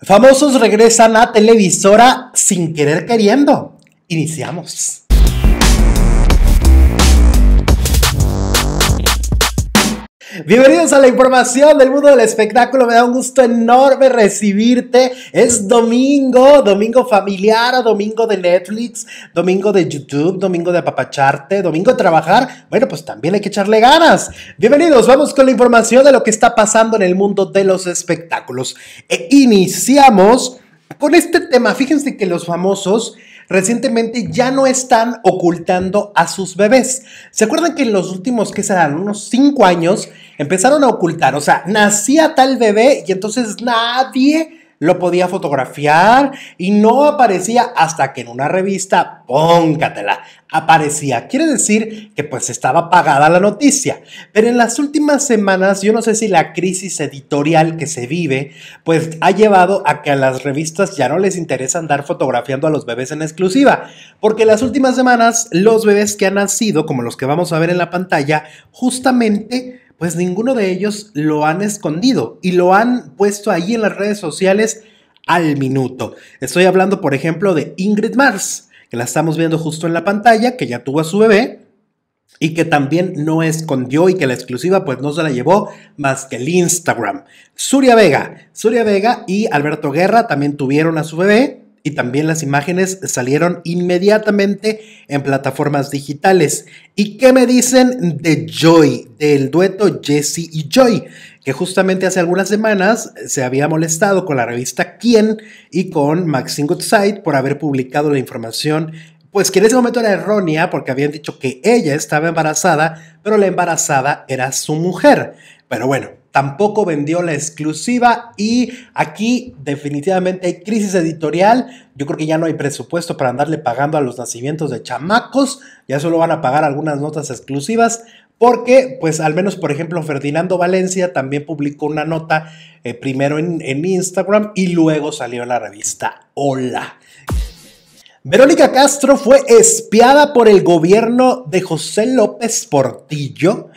Famosos regresan a televisora sin querer queriendo. Iniciamos. Bienvenidos a la información del mundo del espectáculo. Me da un gusto enorme recibirte. Es domingo, domingo familiar, domingo de Netflix, domingo de YouTube, domingo de apapacharte, domingo de trabajar. Bueno, pues también hay que echarle ganas. Bienvenidos, vamos con la información de lo que está pasando en el mundo de los espectáculos. E iniciamos con este tema. Fíjense que los famosos recientemente ya no están ocultando a sus bebés. ¿Se acuerdan que en los últimos, que serán unos 5 años, empezaron a ocultar? O sea, nacía tal bebé y entonces nadie lo podía fotografiar y no aparecía hasta que en una revista, póncatela, aparecía. Quiere decir que pues estaba pagada la noticia. Pero en las últimas semanas, yo no sé si la crisis editorial que se vive, pues ha llevado a que a las revistas ya no les interesa andar fotografiando a los bebés en exclusiva. Porque en las últimas semanas, los bebés que han nacido, como los que vamos a ver en la pantalla, justamente pues ninguno de ellos lo han escondido y lo han puesto ahí en las redes sociales al minuto. Estoy hablando, por ejemplo, de Ingrid Mars, que la estamos viendo justo en la pantalla, que ya tuvo a su bebé y que también no escondió y que la exclusiva pues no se la llevó más que el Instagram. Suria Vega, Suria Vega y Alberto Guerra también tuvieron a su bebé y también las imágenes salieron inmediatamente en plataformas digitales. ¿Y qué me dicen de Joy, del dueto Jesse y Joy, que justamente hace algunas semanas se había molestado con la revista Quién y con Maxine Goodside por haber publicado la información pues que en ese momento era errónea porque habían dicho que ella estaba embarazada, pero la embarazada era su mujer. Pero bueno, tampoco vendió la exclusiva y aquí definitivamente hay crisis editorial. Yo creo que ya no hay presupuesto para andarle pagando a los nacimientos de chamacos, ya solo van a pagar algunas notas exclusivas. Porque, pues al menos, por ejemplo, Ferdinando Valencia también publicó una nota eh, primero en, en Instagram y luego salió en la revista Hola. Verónica Castro fue espiada por el gobierno de José López Portillo.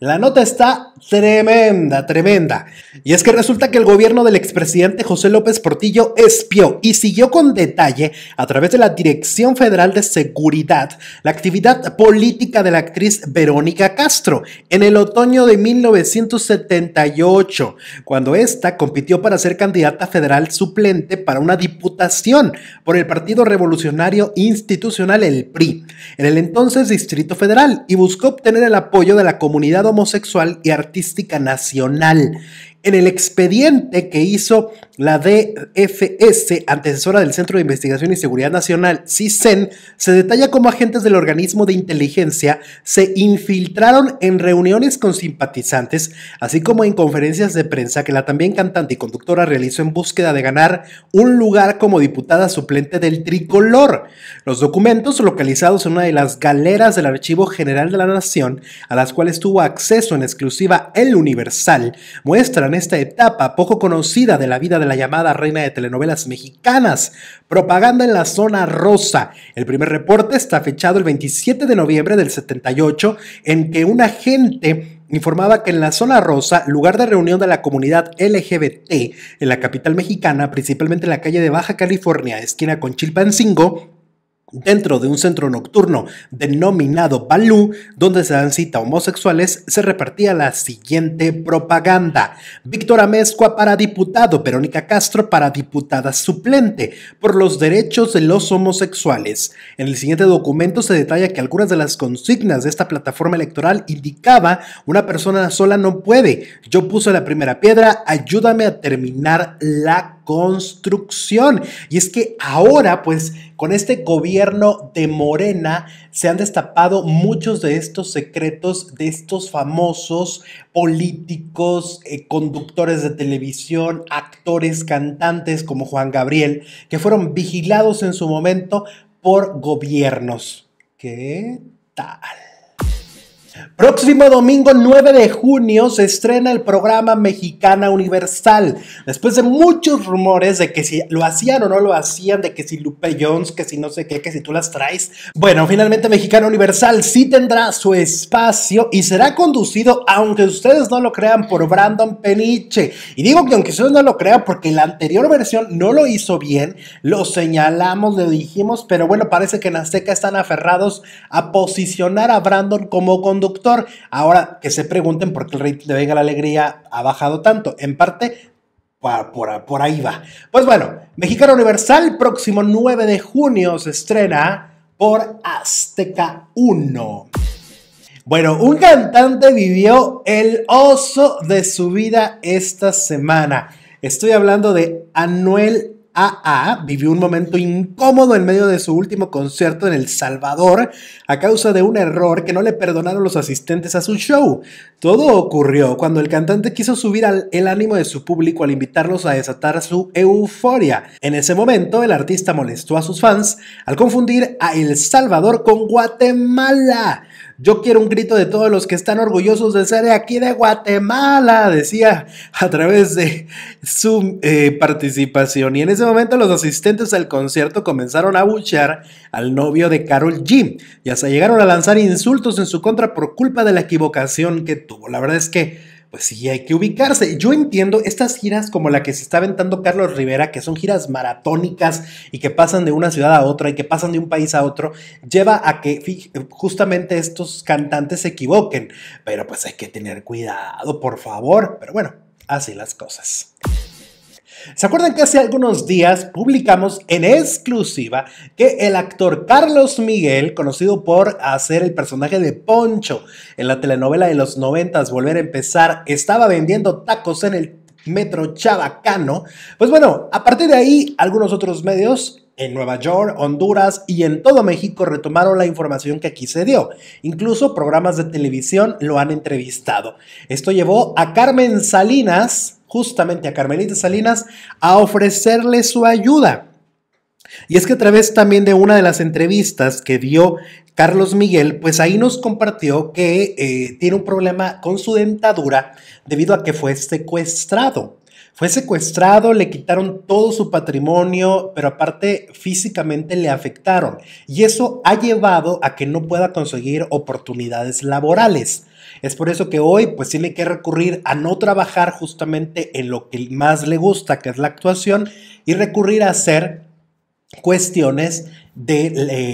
La nota está tremenda, tremenda. Y es que resulta que el gobierno del expresidente José López Portillo espió y siguió con detalle a través de la Dirección Federal de Seguridad la actividad política de la actriz Verónica Castro en el otoño de 1978, cuando ésta compitió para ser candidata federal suplente para una diputación por el Partido Revolucionario Institucional, el PRI, en el entonces Distrito Federal y buscó obtener el apoyo de la comunidad homosexual y artística nacional en el expediente que hizo la DFS, antecesora del Centro de Investigación y Seguridad Nacional, CISEN, se detalla cómo agentes del organismo de inteligencia se infiltraron en reuniones con simpatizantes, así como en conferencias de prensa que la también cantante y conductora realizó en búsqueda de ganar un lugar como diputada suplente del tricolor. Los documentos localizados en una de las galeras del Archivo General de la Nación, a las cuales tuvo acceso en exclusiva el Universal, muestran esta etapa poco conocida de la vida de la llamada reina de telenovelas mexicanas. Propaganda en la zona rosa. El primer reporte está fechado el 27 de noviembre del 78, en que un agente informaba que en la zona rosa, lugar de reunión de la comunidad LGBT en la capital mexicana, principalmente en la calle de Baja California, esquina con Chilpancingo, Dentro de un centro nocturno denominado Balú, donde se dan cita homosexuales, se repartía la siguiente propaganda. Víctor Amezcua para diputado, Verónica Castro para diputada suplente por los derechos de los homosexuales. En el siguiente documento se detalla que algunas de las consignas de esta plataforma electoral indicaba una persona sola no puede. Yo puse la primera piedra, ayúdame a terminar la construcción. Y es que ahora, pues, con este gobierno de Morena, se han destapado muchos de estos secretos de estos famosos políticos, eh, conductores de televisión, actores, cantantes como Juan Gabriel, que fueron vigilados en su momento por gobiernos. ¿Qué tal? Próximo domingo 9 de junio se estrena el programa Mexicana Universal. Después de muchos rumores de que si lo hacían o no lo hacían, de que si Lupe Jones, que si no sé qué, que si tú las traes. Bueno, finalmente Mexicana Universal sí tendrá su espacio y será conducido, aunque ustedes no lo crean, por Brandon Peniche. Y digo que aunque ustedes no lo crean porque la anterior versión no lo hizo bien, lo señalamos, lo dijimos, pero bueno, parece que en Azteca están aferrados a posicionar a Brandon como conductor Ahora que se pregunten por qué el rating de Venga la Alegría ha bajado tanto. En parte por, ahí va. Pues bueno, Mexicana Universal, próximo 9 de junio se estrena por Azteca 1. Bueno, un cantante vivió el oso de su vida esta semana. Estoy hablando de Anuel AA vivió un momento incómodo en medio de su último concierto en El Salvador a causa de un error que no le perdonaron los asistentes a su show. Todo ocurrió cuando el cantante quiso subir el ánimo de su público al invitarlos a desatar su euforia. En ese momento, el artista molestó a sus fans al confundir a El Salvador con Guatemala. Yo quiero un grito de todos los que están orgullosos de ser de aquí de Guatemala, decía a través de su eh, participación. Y en ese momento los asistentes al concierto comenzaron a buchar al novio de Carol G. Y hasta llegaron a lanzar insultos en su contra por culpa de la equivocación que tuvo. La verdad es que pues sí, hay que ubicarse. Yo entiendo estas giras como la que se está aventando Carlos Rivera, que son giras maratónicas y que pasan de una ciudad a otra y que pasan de un país a otro, lleva a que justamente estos cantantes se equivoquen. Pero pues hay que tener cuidado, por favor. Pero bueno, así las cosas. ¿Se acuerdan que hace algunos días publicamos en exclusiva que el actor Carlos Miguel, conocido por hacer el personaje de Poncho en la telenovela de los noventas Volver a empezar, estaba vendiendo tacos en el metro Chabacano? Pues bueno, a partir de ahí, algunos otros medios en Nueva York, Honduras y en todo México retomaron la información que aquí se dio. Incluso programas de televisión lo han entrevistado. Esto llevó a Carmen Salinas, justamente a Carmenita Salinas a ofrecerle su ayuda. Y es que a través también de una de las entrevistas que dio Carlos Miguel, pues ahí nos compartió que eh, tiene un problema con su dentadura debido a que fue secuestrado. Fue secuestrado, le quitaron todo su patrimonio, pero aparte físicamente le afectaron. Y eso ha llevado a que no pueda conseguir oportunidades laborales. Es por eso que hoy pues tiene que recurrir a no trabajar justamente en lo que más le gusta, que es la actuación, y recurrir a hacer cuestiones de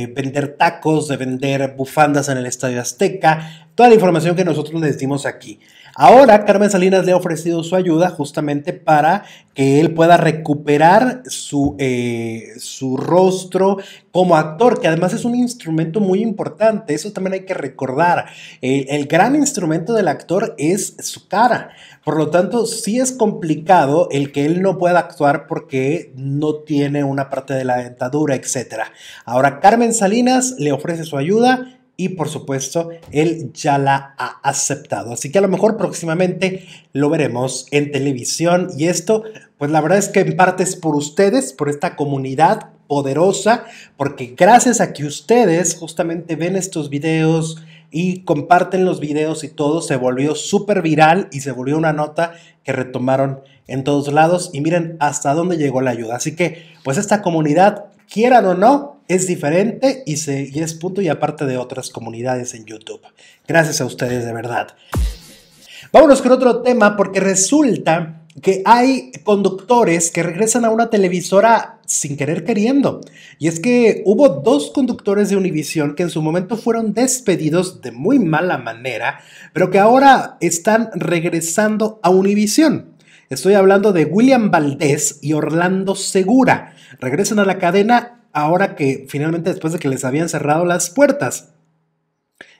eh, vender tacos, de vender bufandas en el Estadio Azteca, toda la información que nosotros le dimos aquí. Ahora Carmen Salinas le ha ofrecido su ayuda justamente para que él pueda recuperar su, eh, rostro como actor, que además es un instrumento muy importante, eso también hay que recordar. el gran instrumento del actor es su cara, por lo tanto sí es complicado el que él no pueda actuar porque no tiene una parte de la dentadura, etc. Ahora Carmen Salinas le ofrece su ayuda y por supuesto él ya la ha aceptado. Así que a lo mejor próximamente lo veremos en televisión y esto pues la verdad es que en parte es por ustedes, por esta comunidad poderosa, porque gracias a que ustedes justamente ven estos videos y comparten los videos y todo, se volvió súper viral y se volvió una nota que retomaron en todos lados y miren hasta dónde llegó la ayuda. Así que pues esta comunidad, quieran o no, es diferente y, es punto y aparte de otras comunidades en YouTube. Gracias a ustedes de verdad. Vámonos con otro tema porque resulta que hay conductores que regresan a una televisora sin querer queriendo. Y es que hubo dos conductores de Univision que en su momento fueron despedidos de muy mala manera, pero que ahora están regresando a Univision. Estoy hablando de William Valdés y Orlando Segura. Regresan a la cadena ahora que finalmente después de que les habían cerrado las puertas.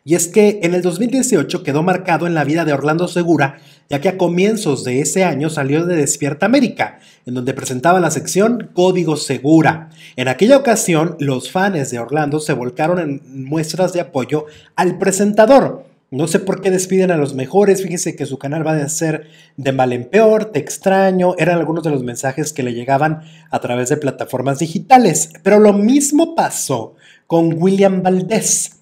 Y es que en el 2018 quedó marcado en la vida de Orlando Segura, ya que a comienzos de ese año salió de Despierta América, en donde presentaba la sección Código Segura. En aquella ocasión, los fans de Orlando se volcaron en muestras de apoyo al presentador, no sé por qué despiden a los mejores. Fíjense que su canal va a ser de mal en peor, te extraño. Eran algunos de los mensajes que le llegaban a través de plataformas digitales. Pero lo mismo pasó con William Valdés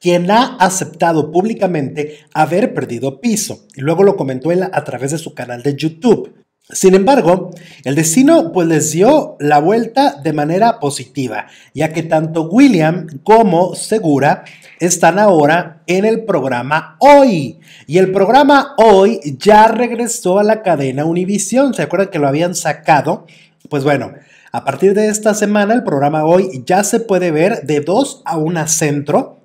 quien ha aceptado públicamente haber perdido piso. Y luego lo comentó él a través de su canal de YouTube. Sin embargo, el destino pues les dio la vuelta de manera positiva, ya que tanto William como Segura están ahora en el programa Hoy. Y el programa Hoy ya regresó a la cadena Univisión. ¿Se acuerdan que lo habían sacado? Pues bueno, a partir de esta semana el programa Hoy ya se puede ver de 2 a 1 centro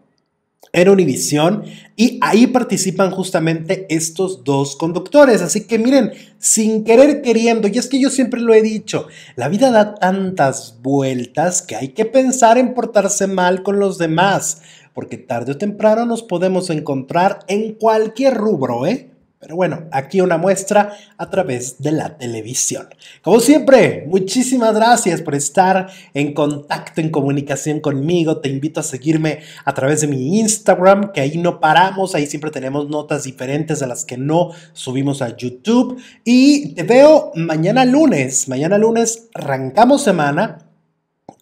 en Univisión y ahí participan justamente estos dos conductores. Así que miren, sin querer queriendo, y es que yo siempre lo he dicho, la vida da tantas vueltas que hay que pensar en portarse mal con los demás, porque tarde o temprano nos podemos encontrar en cualquier rubro, ¿eh? Pero bueno, aquí una muestra a través de la televisión. Como siempre, muchísimas gracias por estar en contacto, en comunicación conmigo. Te invito a seguirme a través de mi Instagram, que ahí no paramos, ahí siempre tenemos notas diferentes a las que no subimos a YouTube. Y te veo mañana lunes. Mañana lunes arrancamos semana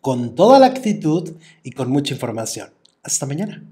con toda la actitud y con mucha información. Hasta mañana.